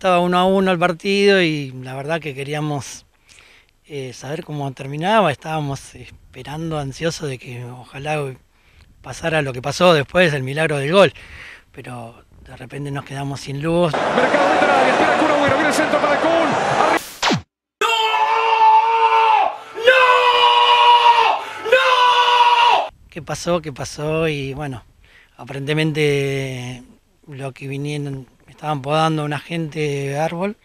Estaba uno a uno el partido y la verdad que queríamos eh, saber cómo terminaba. Estábamos esperando, ansiosos de que ojalá pasara lo que pasó después, el milagro del gol. Pero de repente nos quedamos sin luz. Mercado viene centro para Kun. ¡No! ¡No! ¿Qué pasó? ¿Qué pasó? Y bueno, aparentemente lo que vinieron estaban podando una gente de árbol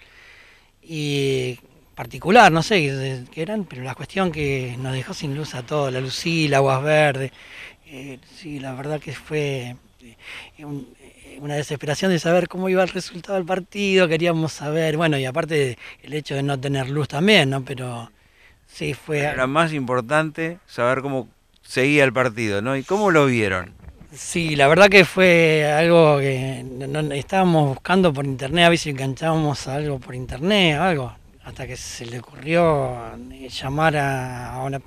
y particular, no sé qué eran, pero la cuestión que nos dejó sin luz a todos, la lucila, aguas verdes, eh, sí, la verdad que fue eh, eh, una desesperación de saber cómo iba el resultado del partido, queríamos saber, bueno, y aparte el hecho de no tener luz también, ¿no? Pero sí fue... era más importante saber cómo seguía el partido, ¿no? ¿Y cómo lo vieron? Sí, la verdad que fue algo que no, estábamos buscando por internet, a veces enganchábamos algo por internet, algo, hasta que se le ocurrió eh, llamar a, una,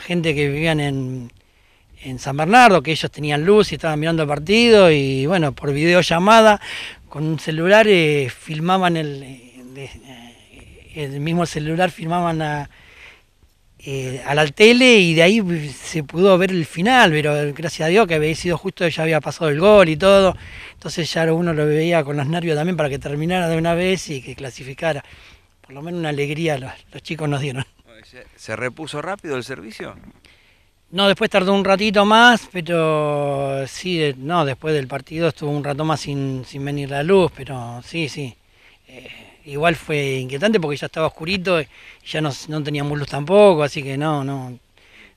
gente que vivían en, San Bernardo, que ellos tenían luz y estaban mirando el partido, y bueno, por videollamada, con un celular, eh, filmaban el, eh, el mismo celular, filmaban a eh, a la tele y de ahí se pudo ver el final, pero gracias a Dios que había sido justo, ya había pasado el gol y todo, entonces ya uno lo veía con los nervios también para que terminara de una vez y que clasificara. Por lo menos una alegría los, chicos nos dieron. ¿Se repuso rápido el servicio? No, después tardó un ratito más, pero sí, eh, no, después del partido estuvo un rato más sin, venir la luz, pero sí, sí. Eh, igual fue inquietante porque ya estaba oscurito y ya no, no teníamos luz tampoco, así que no, no.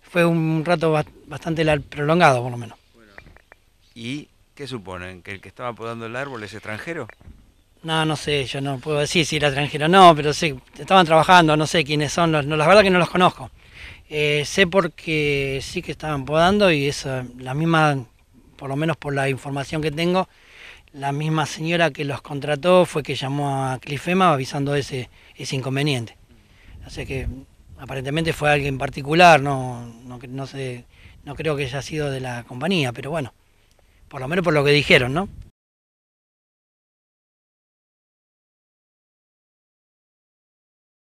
Fue un rato bastante prolongado, por lo menos. ¿Y qué suponen? ¿Que el que estaba podando el árbol es extranjero? No, no sé, yo no puedo decir si era extranjero o no, pero sí, estaban trabajando, no sé quiénes son, no, la verdad que no los conozco. Eh, sé porque sí que estaban podando y eso, la misma, por lo menos por la información que tengo, la misma señora que los contrató fue que llamó a Clifema avisando ese, ese inconveniente. Así que aparentemente fue alguien particular, no, no, no, sé, no creo que haya sido de la compañía, pero bueno, por lo menos por lo que dijeron, ¿no?